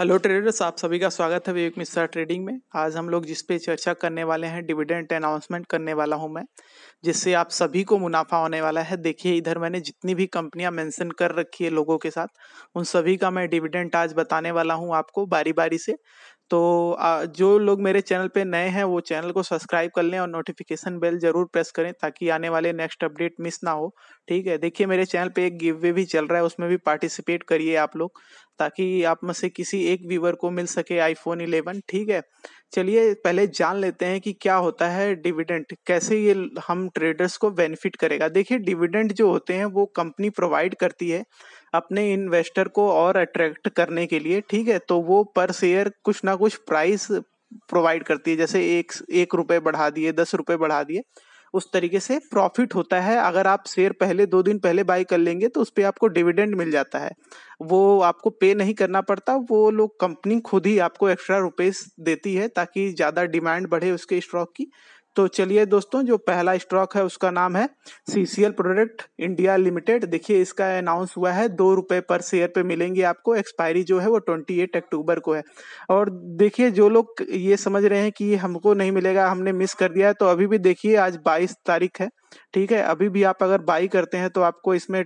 hello traders आप सभी का स्वागत है विवेक मिश्रा ट्रेडिंग में आज हम लोग जिस पे चर्चा करने वाले हैं डिविडेंट अनाउंसमेंट करने वाला हूं मैं जिससे आप सभी को मुनाफा होने वाला है देखिए इधर मैंने जितनी भी कंपनियां मेंशन कर रखी है लोगों के साथ उन सभी का मैं डिविडेंट आज बताने वाला हूं आपको बारी बारी से तो जो लोग मेरे चैनल पे नए हैं वो चैनल को सब्सक्राइब कर लें और नोटिफिकेशन बेल जरूर प्रेस करें ताकि आने वाले नेक्स्ट अपडेट मिस ना हो ठीक है देखिए मेरे चैनल पे एक गिव वे भी चल रहा है उसमें भी पार्टिसिपेट करिए आप लोग ताकि आप में से किसी एक व्यूवर को मिल सके आईफोन इलेवन ठीक है चलिए पहले जान लेते हैं कि क्या होता है डिविडेंट कैसे ये हम ट्रेडर्स को बेनिफिट करेगा देखिए डिविडेंट जो होते हैं वो कंपनी प्रोवाइड करती है अपने इन्वेस्टर को और अट्रैक्ट करने के लिए ठीक है तो वो पर शेयर कुछ ना कुछ प्राइस प्रोवाइड करती है जैसे एक एक रुपये बढ़ा दिए दस रुपये बढ़ा दिए उस तरीके से प्रॉफिट होता है अगर आप शेयर पहले दो दिन पहले बाई कर लेंगे तो उस पर आपको डिविडेंड मिल जाता है वो आपको पे नहीं करना पड़ता वो लोग कंपनी खुद ही आपको एक्स्ट्रा रुपीस देती है ताकि ज़्यादा डिमांड बढ़े उसके स्टॉक की तो चलिए दोस्तों जो पहला स्टॉक है उसका नाम है C C L product India limited देखिए इसका अनाउंस हुआ है दो रुपये पर शेयर पे मिलेंगे आपको एक्सपायरी जो है वो ट्वेंटी एट अक्टूबर को है और देखिए जो लोग ये समझ रहे हैं कि हमको नहीं मिलेगा हमने मिस कर दिया है तो अभी भी देखिए आज बाईस तारीख है ठीक है अभी भी आप अगर बाई करते हैं तो आपको इसमें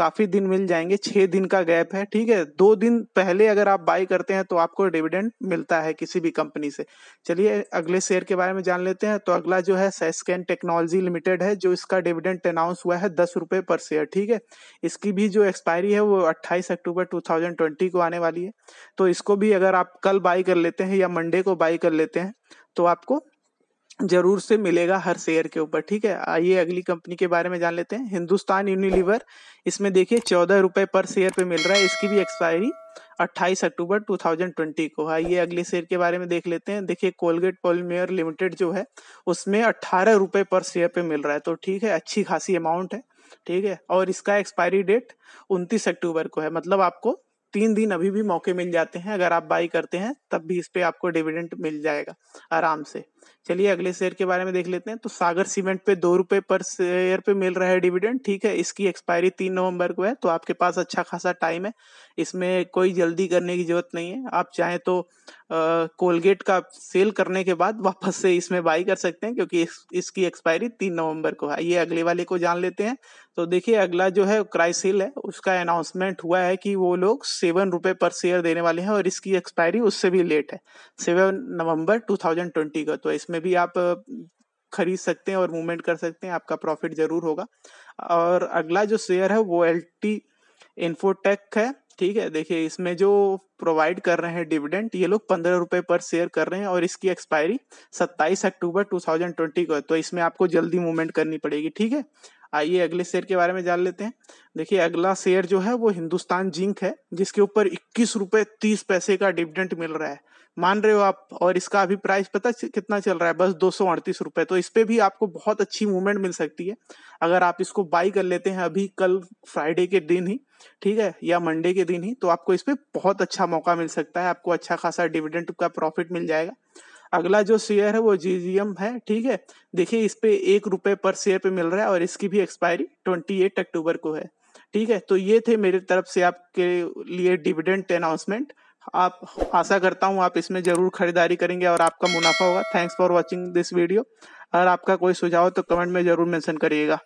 काफी दिन मिल जाएंगे छह दिन का गैप है ठीक है दो दिन पहले अगर आप बाई करते हैं तो आपको डिविडेंड मिलता है किसी भी कंपनी से चलिए अगले शेयर के बारे में जान लेते हैं तो अगला जो है सेस्कैन टेक्नोलॉजी लिमिटेड है जो इसका डिविडेंड अनाउंस हुआ है दस रुपये पर शेयर ठीक है इसकी भी जो एक्सपायरी है वो अट्ठाईस अक्टूबर टू को आने वाली है तो इसको भी अगर आप कल बाई कर लेते हैं या मंडे को बाई कर लेते हैं तो आपको जरूर से मिलेगा हर शेयर के ऊपर ठीक है आइए अगली कंपनी के बारे में जान लेते हैं हिंदुस्तान यूनिलीवर इसमें देखिए चौदह रुपए पर शेयर पे मिल रहा है इसकी भी एक्सपायरी 28 अक्टूबर 2020 को आइए अगले शेयर के बारे में देख लेते हैं देखिए कोलगेट पोलमेयर लिमिटेड जो है उसमें अट्ठारह रुपए पर शेयर पे मिल रहा है तो ठीक है अच्छी खासी अमाउंट है ठीक है और इसका एक्सपायरी डेट उनतीस अक्टूबर को है मतलब आपको तीन दिन अभी भी मौके मिल जाते हैं अगर आप बाई करते हैं तब भी इस पे आपको डिविडेंट मिल जाएगा आराम से चलिए अगले शेयर के बारे में देख लेते हैं तो सागर सीमेंट पे दो रुपए पर शेयर पे मिल रहा है डिविडेंड ठीक है इसकी एक्सपायरी तीन नवंबर को है तो आपके पास अच्छा खासा टाइम है इसमें कोई जल्दी करने की जरूरत नहीं है आप चाहें तो कोलगेट का सेल करने के बाद वापस से इसमें बाई कर सकते हैं क्योंकि इस, इसकी एक्सपायरी तीन नवंबर को है ये अगले वाले को जान लेते हैं तो देखिए अगला जो है क्राइसिल है उसका अनाउंसमेंट हुआ है कि वो लोग सेवन रुपये पर शेयर देने वाले हैं और इसकी एक्सपायरी उससे भी लेट है सेवन नवंबर ट्वेंटी का तो इसमें भी आप खरीद सकते हैं और मूवमेंट कर सकते हैं आपका प्रॉफिट जरूर होगा और अगला जो शेयर है वो एल टी इन्फोटेक है ठीक है देखिए इसमें जो प्रोवाइड कर रहे हैं डिविडेंट ये लोग पंद्रह रुपए पर शेयर कर रहे हैं और इसकी एक्सपायरी सत्ताईस अक्टूबर टू थाउजेंड ट्वेंटी को है तो इसमें आपको जल्दी मूवमेंट करनी पड़ेगी ठीक है आइए अगले शेयर के बारे में जान लेते हैं देखिए अगला शेयर जो है वो हिंदुस्तान जिंक है जिसके ऊपर इक्कीस रुपए तीस पैसे का डिविडेंट मिल रहा है मान रहे हो आप और इसका अभी प्राइस पता कितना चल रहा है बस दो सौ अड़तीस रुपए तो इस पर भी आपको बहुत अच्छी मूवमेंट मिल सकती है अगर आप इसको बाई कर लेते हैं अभी कल फ्राइडे के दिन ही ठीक है या मंडे के दिन ही तो आपको इस पर बहुत अच्छा मौका मिल सकता है आपको अच्छा खासा डिविडेंड का प्रॉफिट मिल जाएगा अगला जो शेयर है वो जीजीएम है ठीक है देखिए इस पे एक रुपए पर शेयर पे मिल रहा है और इसकी भी एक्सपायरी ट्वेंटी एट अक्टूबर को है ठीक है तो ये थे मेरी तरफ से आपके लिए डिविडेंड अनाउंसमेंट आप आशा करता हूँ आप इसमें जरूर खरीदारी करेंगे और आपका मुनाफा होगा thanks for watching this video अगर आपका कोई सुझाव तो कमेंट में जरूर मेंशन करिएगा